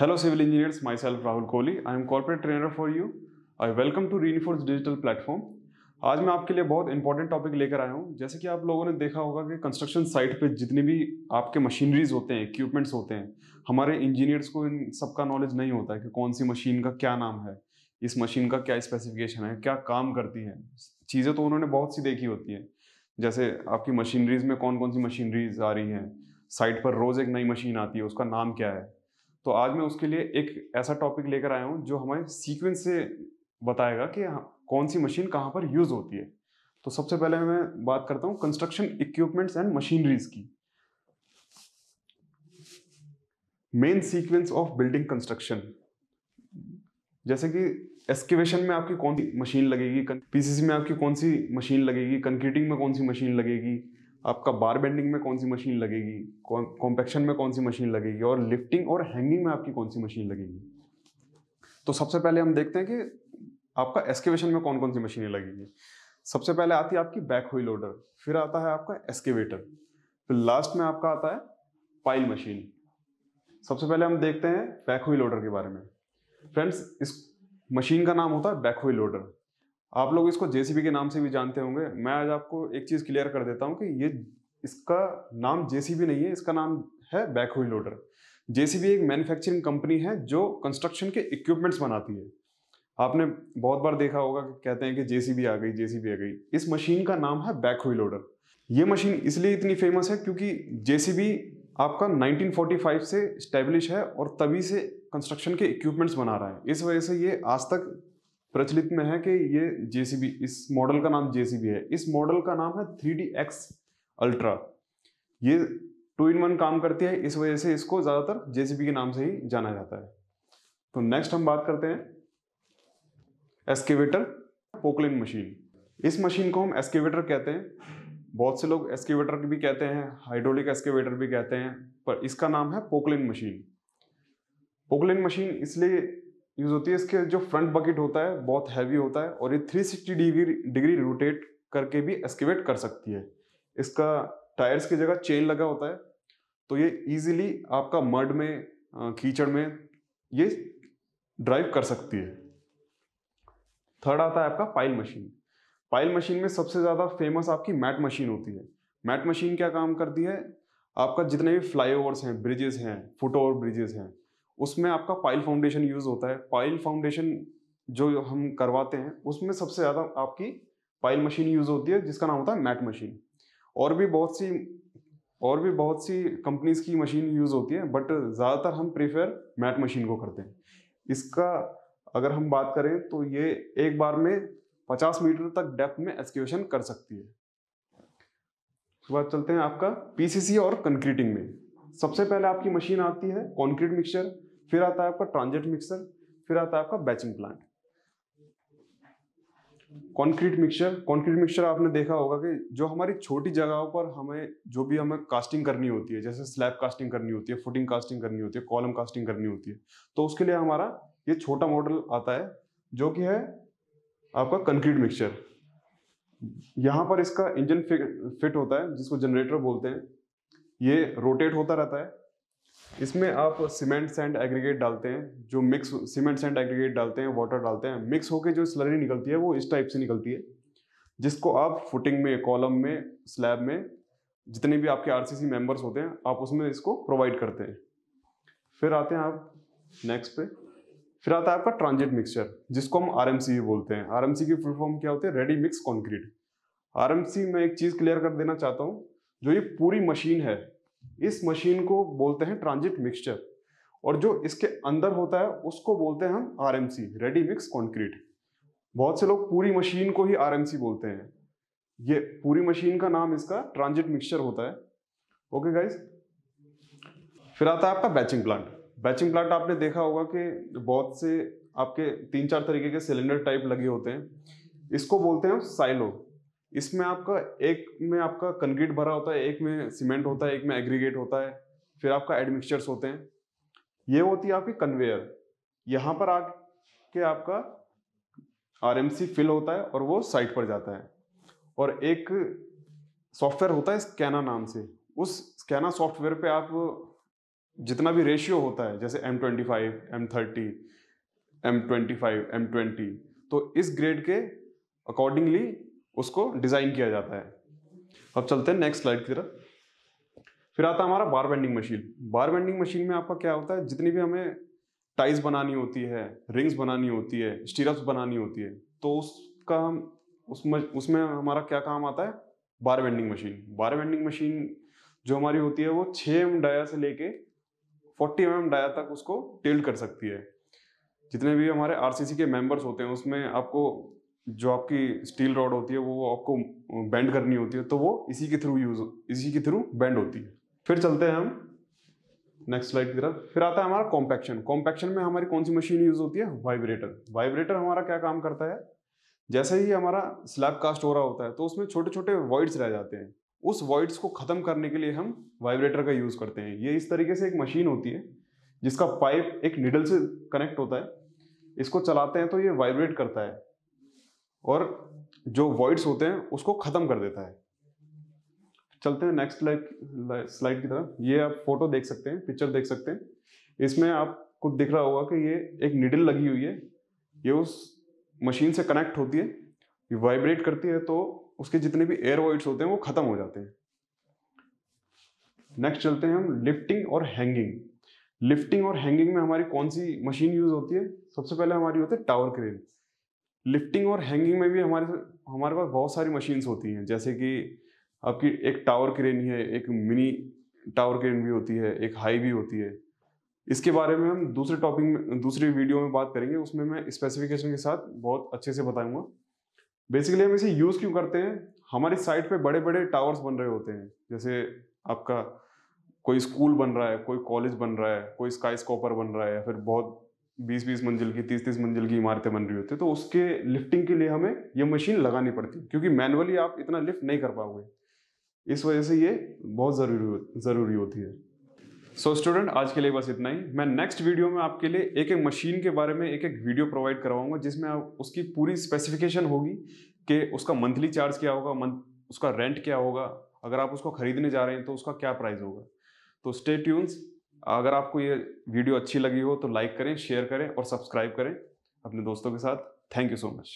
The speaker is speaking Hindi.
Hello civil engineers, myself Rahul Kohli. I am corporate trainer for you. I welcome to Reinforce Digital Platform. आज मैं आपके लिए बहुत इंपॉर्टेंट टॉपिक लेकर आया हूँ जैसे कि आप लोगों ने देखा होगा कि कंस्ट्रक्शन साइट पे जितने भी आपके मशीनरीज होते हैं इक्विपमेंट्स होते हैं हमारे इंजीनियर्स को इन सबका नॉलेज नहीं होता है कि कौन सी मशीन का क्या नाम है इस मशीन का क्या स्पेसिफिकेशन है क्या काम करती है चीज़ें तो उन्होंने बहुत सी देखी होती है जैसे आपकी मशीनरीज में कौन कौन सी मशीनरीज आ रही हैं साइट पर रोज़ एक नई मशीन आती है उसका नाम क्या है तो आज मैं उसके लिए एक ऐसा टॉपिक लेकर आया हूँ जो हमें सीक्वेंस से बताएगा कि हाँ, कौन सी मशीन कहाँ पर यूज़ होती है तो सबसे पहले मैं बात करता हूँ कंस्ट्रक्शन इक्विपमेंट्स एंड मशीनरीज की main sequence of building construction जैसे कि एक्सकेवेशन में आपकी कौन सी मशीन लगेगी पीसीसी में आपकी कौन सी मशीन लगेगी कंक्रीटिंग में कौन सी मशीन लगेगी आपका बार बेंडिंग में कौन सी मशीन लगेगी कॉम्पेक्शन में कौन सी मशीन लगेगी और लिफ्टिंग और हैंगिंग में आपकी कौन सी मशीन लगेगी तो सबसे पहले हम देखते हैं कि आपका एस्केवेशन में कौन कौन सी मशीनें लगेगी सबसे पहले आती है आपकी बैक हुई लोडर फिर आता है आपका एस्केवेटर फिर लास्ट में आपका आता है पाइल मशीन सबसे पहले हम देखते हैं बैक हुई लोडर के बारे में फ्रेंड्स इस मशीन का नाम होता है बैक हुई लोडर आप लोग इसको जेसीबी के नाम से भी जानते होंगे मैं आज आपको एक चीज़ क्लियर कर देता हूँ कि ये इसका नाम जेसीबी नहीं है इसका नाम है बैकहुई लोडर जेसीबी एक मैन्युफैक्चरिंग कंपनी है जो कंस्ट्रक्शन के इक्विपमेंट्स बनाती है आपने बहुत बार देखा होगा कि कहते हैं कि जेसीबी आ गई जेसीबी आ गई इस मशीन का नाम है बैकहुई लोडर ये मशीन इसलिए इतनी फेमस है क्योंकि जेसीबी आपका 1945 से स्टैब्लिश है और तभी से कंस्ट्रक्शन के इक्विपमेंट्स बना रहा है इस वजह से ये आज तक प्रचलित में है कि ये जेसीबी इस मॉडल का नाम जेसीबी है इस मॉडल का नाम है थ्री डी एक्स अल्ट्रा ये टू इन वन काम करती है इस वजह से इसको ज़्यादातर जेसीबी के नाम से ही जाना जाता है तो नेक्स्ट हम बात करते हैं एस्केवेटर पोकलिन मशीन इस मशीन को हम एस्केवेटर कहते हैं बहुत से लोग एस्केवेटर भी कहते हैं हाइड्रोलिक एस्केवेटर भी कहते हैं पर इसका नाम है पोकलिन मशीन पोकलिन मशीन इसलिए यूज़ होती है इसके जो फ्रंट बकेट होता है बहुत हैवी होता है और ये 360 डिग्री डिग्री रोटेट करके भी एक्सकेवेट कर सकती है इसका टायर्स की जगह चेन लगा होता है तो ये इजीली आपका मड में कीचड़ में ये ड्राइव कर सकती है थर्ड आता है आपका पाइल मशीन पाइल मशीन में सबसे ज़्यादा फेमस आपकी मैट मशीन होती है मैट मशीन क्या काम करती है आपका जितने भी फ्लाईओवर्स हैं ब्रिजेस हैं फुट ओवर ब्रिजेस हैं उसमें आपका पाइल फाउंडेशन यूज होता है पाइल फाउंडेशन जो हम करवाते हैं उसमें सबसे ज़्यादा आपकी पाइल मशीन यूज़ होती है जिसका नाम होता है मैट मशीन और भी बहुत सी और भी बहुत सी कंपनीज की मशीन यूज़ होती है बट ज़्यादातर हम प्रीफर मैट मशीन को करते हैं इसका अगर हम बात करें तो ये एक बार में 50 मीटर तक डेप्थ में एक्सक्यूशन कर सकती है उसके बाद चलते हैं आपका पीसीसी और कंक्रीटिंग में सबसे पहले आपकी मशीन आती है कॉन्क्रीट मिक्सचर फिर आता है आपका ट्रांजिट मिक्सर फिर आता है आपका batching plant concrete mixer concrete mixture आपने देखा होगा कि जो हमारी छोटी जगहों पर हमें जो भी हमें कास्टिंग करनी होती है जैसे स्लैब कास्टिंग करनी होती है फुटिंग कास्टिंग करनी होती है कॉलम कास्टिंग करनी होती है तो उसके लिए हमारा ये छोटा मॉडल आता है जो कि है आपका कंक्रीट मिक्सचर यहाँ पर इसका इंजन फिट होता है जिसको जनरेटर बोलते हैं ये रोटेट होता रहता है इसमें आप सीमेंट सैंड एग्रीगेट डालते हैं जो मिक्स सीमेंट सैंड एग्रीगेट डालते हैं वाटर डालते हैं मिक्स होकर जो स्लरी निकलती है वो इस टाइप से निकलती है जिसको आप फुटिंग में कॉलम में स्लैब में जितने भी आपके आरसीसी मेंबर्स होते हैं आप उसमें इसको प्रोवाइड करते हैं फिर आते हैं आप नेक्स्ट पे फिर आता है आपका ट्रांजिट मिक्सचर जिसको हम आरएमसी भी बोलते हैं आरएमसी की फुल फॉर्म क्या होती है रेडी मिक्स कॉन्क्रीट आरएमसी में एक चीज क्लियर कर देना चाहता हूँ जो ये पूरी मशीन है इस मशीन को बोलते हैं ट्रांजिट मिक्सचर और जो इसके अंदर होता है उसको बोलते हैं हम आर रेडी मिक्स कॉन्क्रीट बहुत से लोग पूरी मशीन को ही आर बोलते हैं ये पूरी मशीन का नाम इसका ट्रांजिट मिक्सचर होता है ओके गाइज फिर आता है आपका बैचिंग प्लांट बैचिंग प्लांट आपने देखा होगा कि बहुत से आपके तीन चार तरीके के सिलेंडर टाइप लगे होते हैं इसको बोलते हैं साइलो इसमें आपका एक में आपका कंक्रीट भरा होता है एक में सीमेंट होता है एक में एग्रीगेट होता है फिर आपका एडमिक्सचर्स होते हैं ये होती है आपकी कन्वेयर यहाँ पर आके आपका आरएमसी फिल होता है और वो साइट पर जाता है और एक सॉफ्टवेयर होता है स्कैना नाम से उस स्कैना सॉफ्टवेयर पे आप जितना भी रेशियो होता है जैसे M twenty five M thirty M twenty five M twenty तो इस ग्रेड के अकॉर्डिंगली उसको डिज़ाइन किया जाता है अब चलते हैं नेक्स्ट स्लाइड की तरफ फिर आता है हमारा bar bending machine bar bending machine में आपका क्या होता है जितनी भी हमें टाइज बनानी होती है रिंग्स बनानी होती है स्टीरप्स बनानी होती है तो उसका हम उसमें उसमें हमारा क्या काम आता है bar bending machine bar bending machine जो हमारी होती है वो छः एम डाया से लेके फोर्टी एम डाया तक उसको टेल्ड कर सकती है जितने भी हमारे आरसीसी के मेंबर्स होते हैं उसमें आपको जो आपकी स्टील रॉड होती है वो आपको बेंड करनी होती है तो वो इसी के थ्रू यूज इसी के थ्रू बेंड होती है फिर चलते हैं हम नेक्स्ट स्लाइड की तरफ फिर आता है हमारा कॉम्पैक्शन कॉम्पैक्शन में हमारी कौन सी मशीन यूज होती है वाइब्रेटर वाइब्रेटर हमारा क्या काम करता है जैसे ही हमारा स्लैब कास्ट हो रहा होता है तो उसमें छोटे छोटे वॉइड्स रह जाते हैं उस वॉइड्स को ख़त्म करने के लिए हम वाइब्रेटर का यूज़ करते हैं ये इस तरीके से एक मशीन होती है जिसका पाइप एक निडल से कनेक्ट होता है इसको चलाते हैं तो ये वाइब्रेट करता है और जो वॉइड्स होते हैं उसको ख़त्म कर देता है चलते हैं नेक्स्ट स्लाइड की तरफ ये आप फोटो देख सकते हैं पिक्चर देख सकते हैं इसमें आपको दिख रहा होगा कि ये एक निडल लगी हुई है ये उस मशीन से कनेक्ट होती है ये वाइब्रेट करती है तो उसके जितने भी एयर वॉइड्स होते हैं वो ख़त्म हो जाते हैं नेक्स्ट चलते हैं हम लिफ्टिंग और हैंगिंग लिफ्टिंग और हैंगिंग में हमारी कौन सी मशीन यूज़ होती है सबसे पहले हमारी होती है टावर क्रेन लिफ्टिंग और हैंगिंग में भी हमारे हमारे पास बहुत सारी मशीन्स होती हैं जैसे कि आपकी एक टावर क्रेन है एक मिनी टावर क्रेन भी होती है एक हाई भी होती है इसके बारे में हम दूसरे टॉपिक में दूसरी वीडियो में बात करेंगे उसमें मैं स्पेसिफिकेशन के साथ बहुत अच्छे से बताऊंगा बेसिकली हम इसे यूज़ क्यों करते हैं हमारी साइट पे बड़े बड़े टावर्स बन रहे होते हैं जैसे आपका कोई स्कूल बन रहा है कोई कॉलेज बन रहा है कोई स्काई स्कॉपर बन रहा है या फिर बहुत बीस बीस मंजिल की तीस तीस मंजिल की इमारतें बन रही होती है तो उसके लिफ्टिंग के लिए हमें ये मशीन लगानी पड़ती है क्योंकि मैनुअली आप इतना लिफ्ट नहीं कर पाओगे इस वजह से ये बहुत ज़रूरी ज़रूरी होती है सो so स्टूडेंट आज के लिए बस इतना ही मैं नेक्स्ट वीडियो में आपके लिए एक एक मशीन के बारे में एक एक वीडियो प्रोवाइड करवाऊंगा जिसमें आप उसकी पूरी स्पेसिफिकेशन होगी कि उसका मंथली चार्ज क्या होगा मंथ उसका रेंट क्या होगा अगर आप उसको खरीदने जा रहे हैं तो उसका क्या प्राइस होगा तो स्टे ट्यून्स अगर आपको ये वीडियो अच्छी लगी हो तो लाइक करें शेयर करें और सब्सक्राइब करें अपने दोस्तों के साथ थैंक यू सो मच